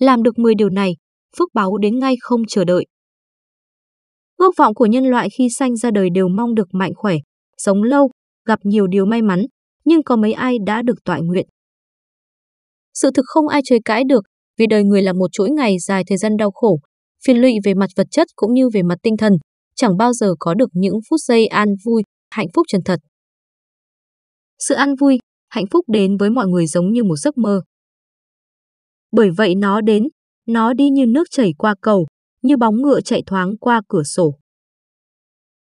Làm được 10 điều này, phước báo đến ngay không chờ đợi. Ước vọng của nhân loại khi sanh ra đời đều mong được mạnh khỏe, sống lâu, gặp nhiều điều may mắn, nhưng có mấy ai đã được tọa nguyện. Sự thực không ai chối cãi được, vì đời người là một chuỗi ngày dài thời gian đau khổ, phiền lụy về mặt vật chất cũng như về mặt tinh thần, chẳng bao giờ có được những phút giây an vui, hạnh phúc chân thật. Sự an vui, hạnh phúc đến với mọi người giống như một giấc mơ. Bởi vậy nó đến, nó đi như nước chảy qua cầu, như bóng ngựa chạy thoáng qua cửa sổ.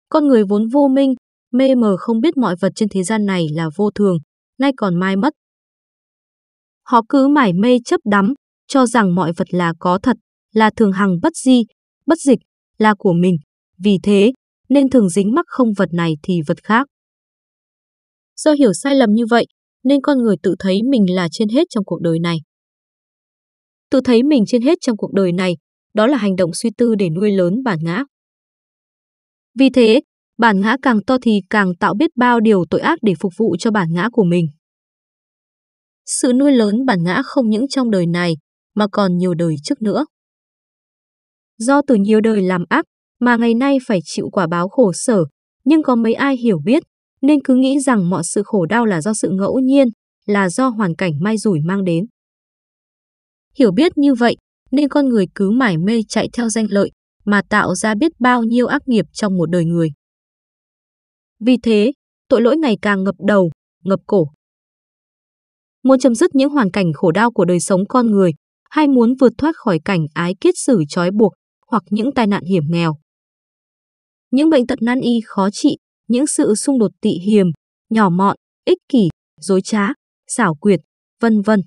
Con người vốn vô minh, mê mờ không biết mọi vật trên thế gian này là vô thường, nay còn mai mất. Họ cứ mải mê chấp đắm, cho rằng mọi vật là có thật, là thường hằng bất di, bất dịch, là của mình. Vì thế, nên thường dính mắc không vật này thì vật khác. Do hiểu sai lầm như vậy, nên con người tự thấy mình là trên hết trong cuộc đời này. Tự thấy mình trên hết trong cuộc đời này, đó là hành động suy tư để nuôi lớn bản ngã. Vì thế, bản ngã càng to thì càng tạo biết bao điều tội ác để phục vụ cho bản ngã của mình. Sự nuôi lớn bản ngã không những trong đời này, mà còn nhiều đời trước nữa. Do từ nhiều đời làm ác mà ngày nay phải chịu quả báo khổ sở, nhưng có mấy ai hiểu biết, nên cứ nghĩ rằng mọi sự khổ đau là do sự ngẫu nhiên, là do hoàn cảnh may rủi mang đến. Hiểu biết như vậy, nên con người cứ mải mê chạy theo danh lợi mà tạo ra biết bao nhiêu ác nghiệp trong một đời người. Vì thế, tội lỗi ngày càng ngập đầu, ngập cổ. Muốn chấm dứt những hoàn cảnh khổ đau của đời sống con người, hay muốn vượt thoát khỏi cảnh ái kiết xử trói buộc hoặc những tai nạn hiểm nghèo. Những bệnh tật nan y khó trị, những sự xung đột tị hiềm, nhỏ mọn, ích kỷ, dối trá, xảo quyệt, vân vân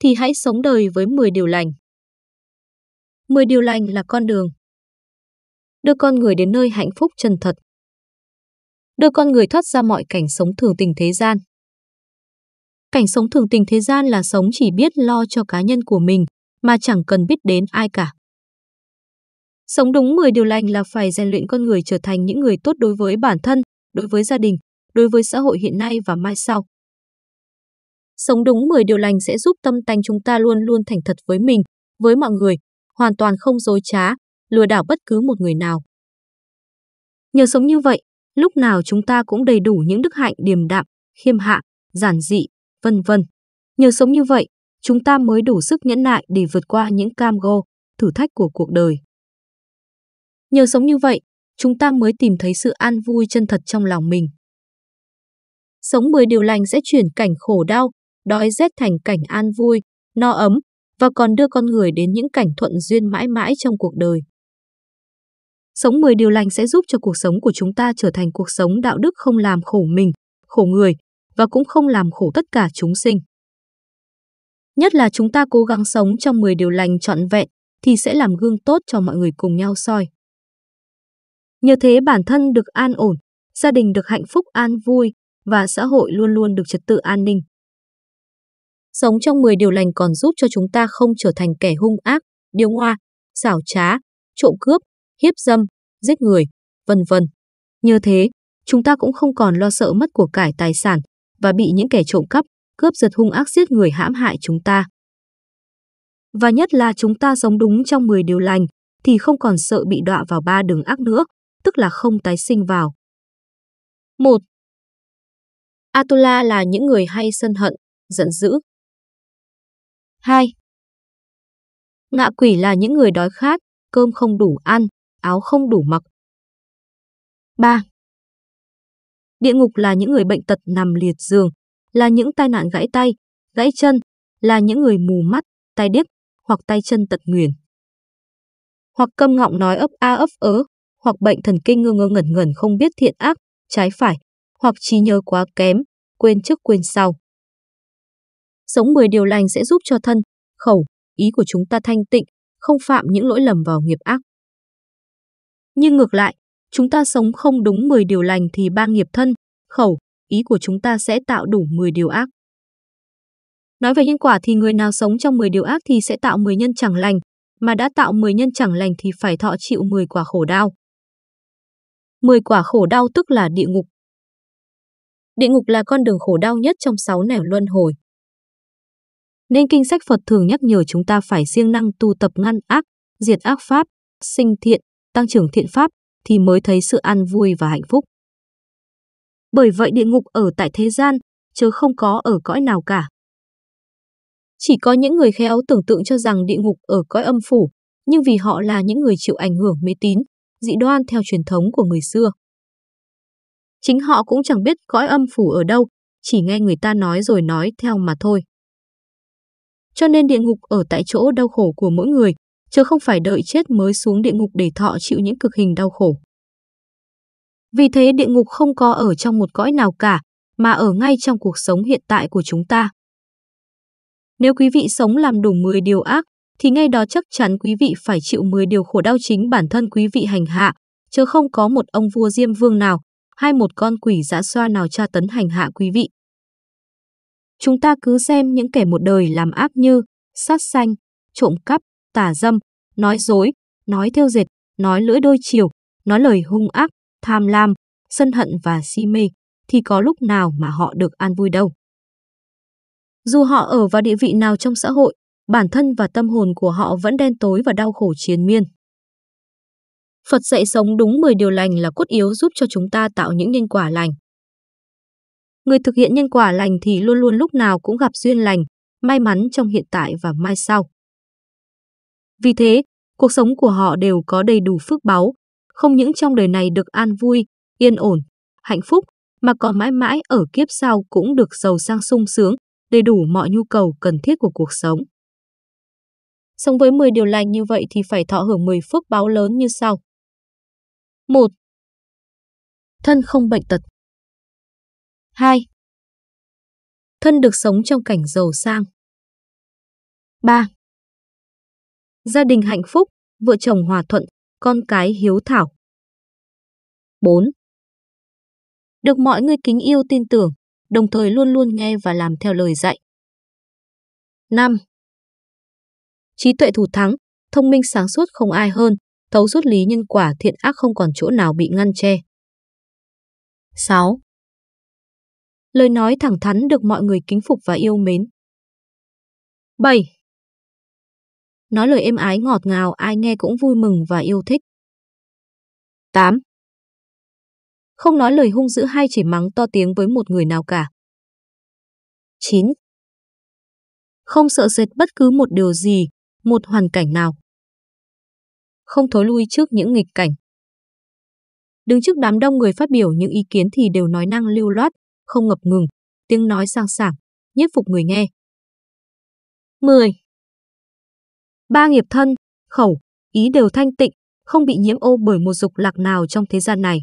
thì hãy sống đời với 10 điều lành. 10 điều lành là con đường. Đưa con người đến nơi hạnh phúc chân thật. Đưa con người thoát ra mọi cảnh sống thường tình thế gian. Cảnh sống thường tình thế gian là sống chỉ biết lo cho cá nhân của mình mà chẳng cần biết đến ai cả. Sống đúng 10 điều lành là phải rèn luyện con người trở thành những người tốt đối với bản thân, đối với gia đình, đối với xã hội hiện nay và mai sau. Sống đúng 10 điều lành sẽ giúp tâm tánh chúng ta luôn luôn thành thật với mình, với mọi người, hoàn toàn không dối trá, lừa đảo bất cứ một người nào. Nhờ sống như vậy, lúc nào chúng ta cũng đầy đủ những đức hạnh điềm đạm, khiêm hạ, giản dị, vân vân. Nhờ sống như vậy, chúng ta mới đủ sức nhẫn nại để vượt qua những cam go, thử thách của cuộc đời. Nhờ sống như vậy, chúng ta mới tìm thấy sự an vui chân thật trong lòng mình. Sống 10 điều lành sẽ chuyển cảnh khổ đau đói rét thành cảnh an vui, no ấm và còn đưa con người đến những cảnh thuận duyên mãi mãi trong cuộc đời. Sống 10 điều lành sẽ giúp cho cuộc sống của chúng ta trở thành cuộc sống đạo đức không làm khổ mình, khổ người và cũng không làm khổ tất cả chúng sinh. Nhất là chúng ta cố gắng sống trong 10 điều lành trọn vẹn thì sẽ làm gương tốt cho mọi người cùng nhau soi. Nhờ thế bản thân được an ổn, gia đình được hạnh phúc an vui và xã hội luôn luôn được trật tự an ninh. Sống trong 10 điều lành còn giúp cho chúng ta không trở thành kẻ hung ác, điêu ngoa, xảo trá, trộm cướp, hiếp dâm, giết người, vân vân. Như thế, chúng ta cũng không còn lo sợ mất của cải tài sản và bị những kẻ trộm cắp, cướp giật hung ác giết người hãm hại chúng ta. Và nhất là chúng ta sống đúng trong 10 điều lành thì không còn sợ bị đọa vào ba đường ác nữa, tức là không tái sinh vào. 1. Atula là những người hay sân hận, giận dữ, 2. Ngạ quỷ là những người đói khát, cơm không đủ ăn, áo không đủ mặc. 3. Địa ngục là những người bệnh tật nằm liệt giường, là những tai nạn gãy tay, gãy chân, là những người mù mắt, tai điếc hoặc tay chân tật nguyền. Hoặc câm ngọng nói ấp a ấp ớ, hoặc bệnh thần kinh ngơ ngơ ngẩn ngẩn không biết thiện ác, trái phải, hoặc trí nhớ quá kém, quên trước quên sau. Sống 10 điều lành sẽ giúp cho thân, khẩu, ý của chúng ta thanh tịnh, không phạm những lỗi lầm vào nghiệp ác. Nhưng ngược lại, chúng ta sống không đúng 10 điều lành thì ba nghiệp thân, khẩu, ý của chúng ta sẽ tạo đủ 10 điều ác. Nói về nhân quả thì người nào sống trong 10 điều ác thì sẽ tạo 10 nhân chẳng lành, mà đã tạo 10 nhân chẳng lành thì phải thọ chịu 10 quả khổ đau. 10 quả khổ đau tức là địa ngục. Địa ngục là con đường khổ đau nhất trong 6 nẻo luân hồi. Nên kinh sách Phật thường nhắc nhở chúng ta phải siêng năng tu tập ngăn ác, diệt ác pháp, sinh thiện, tăng trưởng thiện pháp thì mới thấy sự an vui và hạnh phúc. Bởi vậy địa ngục ở tại thế gian, chứ không có ở cõi nào cả. Chỉ có những người khéo tưởng tượng cho rằng địa ngục ở cõi âm phủ, nhưng vì họ là những người chịu ảnh hưởng mê tín, dị đoan theo truyền thống của người xưa. Chính họ cũng chẳng biết cõi âm phủ ở đâu, chỉ nghe người ta nói rồi nói theo mà thôi. Cho nên địa ngục ở tại chỗ đau khổ của mỗi người, chứ không phải đợi chết mới xuống địa ngục để thọ chịu những cực hình đau khổ. Vì thế địa ngục không có ở trong một cõi nào cả, mà ở ngay trong cuộc sống hiện tại của chúng ta. Nếu quý vị sống làm đủ 10 điều ác, thì ngay đó chắc chắn quý vị phải chịu 10 điều khổ đau chính bản thân quý vị hành hạ, chứ không có một ông vua diêm vương nào hay một con quỷ dã xoa nào tra tấn hành hạ quý vị. Chúng ta cứ xem những kẻ một đời làm ác như sát sanh, trộm cắp, tà dâm, nói dối, nói theo dệt, nói lưỡi đôi chiều, nói lời hung ác, tham lam, sân hận và si mê, thì có lúc nào mà họ được an vui đâu. Dù họ ở vào địa vị nào trong xã hội, bản thân và tâm hồn của họ vẫn đen tối và đau khổ chiến miên. Phật dạy sống đúng 10 điều lành là cốt yếu giúp cho chúng ta tạo những nhân quả lành, Người thực hiện nhân quả lành thì luôn luôn lúc nào cũng gặp duyên lành, may mắn trong hiện tại và mai sau. Vì thế, cuộc sống của họ đều có đầy đủ phước báu, không những trong đời này được an vui, yên ổn, hạnh phúc, mà còn mãi mãi ở kiếp sau cũng được giàu sang sung sướng, đầy đủ mọi nhu cầu cần thiết của cuộc sống. Sống với 10 điều lành như vậy thì phải thọ hưởng 10 phước báo lớn như sau. 1. Thân không bệnh tật 2. Thân được sống trong cảnh giàu sang. 3. Gia đình hạnh phúc, vợ chồng hòa thuận, con cái hiếu thảo. 4. Được mọi người kính yêu tin tưởng, đồng thời luôn luôn nghe và làm theo lời dạy. 5. Trí tuệ thủ thắng, thông minh sáng suốt không ai hơn, thấu suốt lý nhân quả thiện ác không còn chỗ nào bị ngăn che. 6 lời nói thẳng thắn được mọi người kính phục và yêu mến. 7. Nói lời êm ái ngọt ngào ai nghe cũng vui mừng và yêu thích. 8. Không nói lời hung dữ hay chỉ mắng to tiếng với một người nào cả. 9. Không sợ sệt bất cứ một điều gì, một hoàn cảnh nào. Không thối lui trước những nghịch cảnh. Đứng trước đám đông người phát biểu những ý kiến thì đều nói năng lưu loát, không ngập ngừng, tiếng nói sang sảng, nhiếp phục người nghe. 10. Ba nghiệp thân, khẩu, ý đều thanh tịnh, không bị nhiễm ô bởi một dục lạc nào trong thế gian này.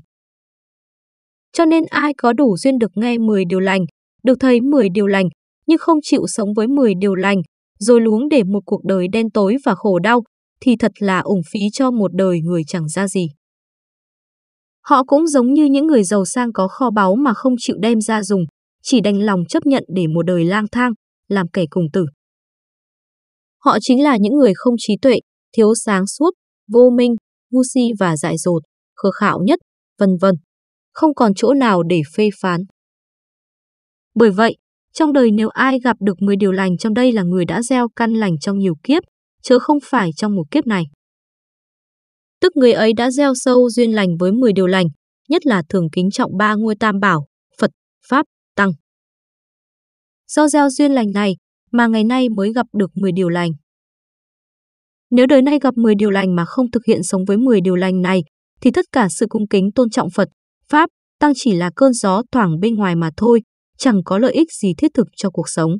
Cho nên ai có đủ duyên được nghe 10 điều lành, được thấy 10 điều lành, nhưng không chịu sống với 10 điều lành, rồi luống để một cuộc đời đen tối và khổ đau, thì thật là ủng phí cho một đời người chẳng ra gì. Họ cũng giống như những người giàu sang có kho báu mà không chịu đem ra dùng, chỉ đành lòng chấp nhận để một đời lang thang, làm kẻ cùng tử. Họ chính là những người không trí tuệ, thiếu sáng suốt, vô minh, ngu si và dại dột, khờ khạo nhất, vân vân. Không còn chỗ nào để phê phán. Bởi vậy, trong đời nếu ai gặp được 10 điều lành trong đây là người đã gieo căn lành trong nhiều kiếp, chứ không phải trong một kiếp này tức người ấy đã gieo sâu duyên lành với 10 điều lành, nhất là thường kính trọng ba ngôi tam bảo, Phật, Pháp, Tăng. Do gieo duyên lành này mà ngày nay mới gặp được 10 điều lành. Nếu đời nay gặp 10 điều lành mà không thực hiện sống với 10 điều lành này, thì tất cả sự cung kính tôn trọng Phật, Pháp, Tăng chỉ là cơn gió thoảng bên ngoài mà thôi, chẳng có lợi ích gì thiết thực cho cuộc sống.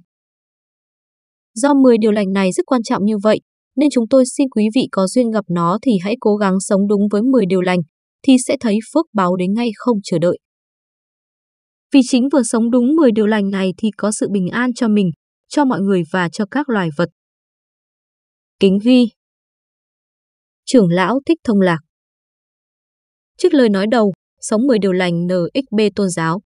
Do 10 điều lành này rất quan trọng như vậy, nên chúng tôi xin quý vị có duyên gặp nó thì hãy cố gắng sống đúng với 10 điều lành, thì sẽ thấy phước báo đến ngay không chờ đợi. Vì chính vừa sống đúng 10 điều lành này thì có sự bình an cho mình, cho mọi người và cho các loài vật. Kính huy Trưởng lão thích thông lạc Trước lời nói đầu, sống 10 điều lành NXB tôn giáo,